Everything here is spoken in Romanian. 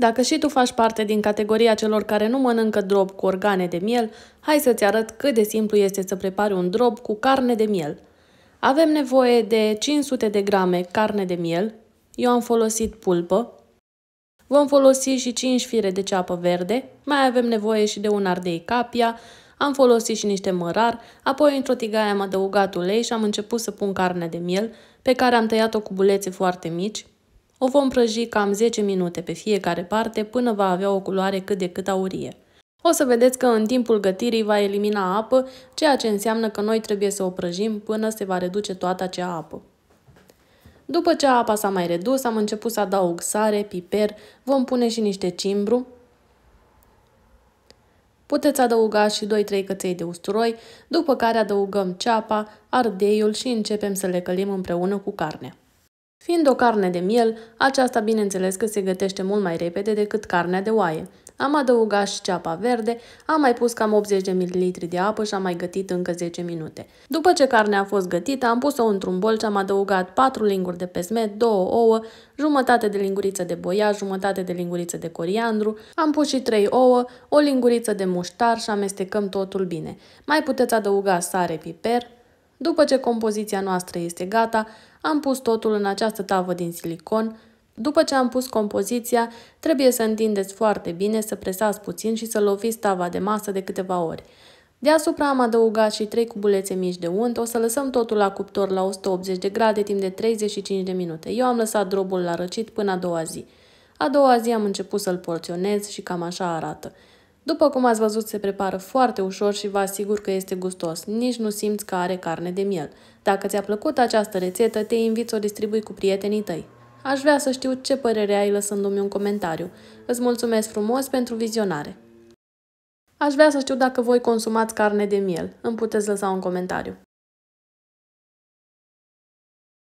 Dacă și tu faci parte din categoria celor care nu mănâncă drob cu organe de miel, hai să-ți arăt cât de simplu este să prepari un drob cu carne de miel. Avem nevoie de 500 de grame carne de miel, eu am folosit pulpă, vom folosi și 5 fire de ceapă verde, mai avem nevoie și de un ardei capia, am folosit și niște mărar, apoi într-o tigaie am adăugat ulei și am început să pun carne de miel, pe care am tăiat-o cu bulețe foarte mici, o vom prăji cam 10 minute pe fiecare parte până va avea o culoare cât de cât aurie. O să vedeți că în timpul gătirii va elimina apă, ceea ce înseamnă că noi trebuie să o prăjim până se va reduce toată acea apă. După ce apa s-a mai redus, am început să adaug sare, piper, vom pune și niște cimbru. Puteți adăuga și 2-3 căței de usturoi, după care adăugăm ceapa, ardeiul și începem să le călim împreună cu carnea. Fiind o carne de miel, aceasta bineînțeles că se gătește mult mai repede decât carnea de oaie. Am adăugat și ceapa verde, am mai pus cam 80 de ml de apă și am mai gătit încă 10 minute. După ce carnea a fost gătită, am pus-o într-un bol și am adăugat 4 linguri de pesmet, 2 ouă, jumătate de linguriță de boia, jumătate de linguriță de coriandru, am pus și 3 ouă, o linguriță de muștar și amestecăm totul bine. Mai puteți adăuga sare, piper, după ce compoziția noastră este gata, am pus totul în această tavă din silicon. După ce am pus compoziția, trebuie să întindeți foarte bine, să presați puțin și să loviți tava de masă de câteva ori. Deasupra am adăugat și 3 cubulețe mici de unt, o să lăsăm totul la cuptor la 180 de grade timp de 35 de minute. Eu am lăsat drobul la răcit până a doua zi. A doua zi am început să-l porționez și cam așa arată. După cum ați văzut, se prepară foarte ușor și vă asigur că este gustos. Nici nu simți că are carne de miel. Dacă ți-a plăcut această rețetă, te invit să o distribui cu prietenii tăi. Aș vrea să știu ce părere ai lăsându-mi un comentariu. Îți mulțumesc frumos pentru vizionare! Aș vrea să știu dacă voi consumați carne de miel. Îmi puteți lăsa un comentariu.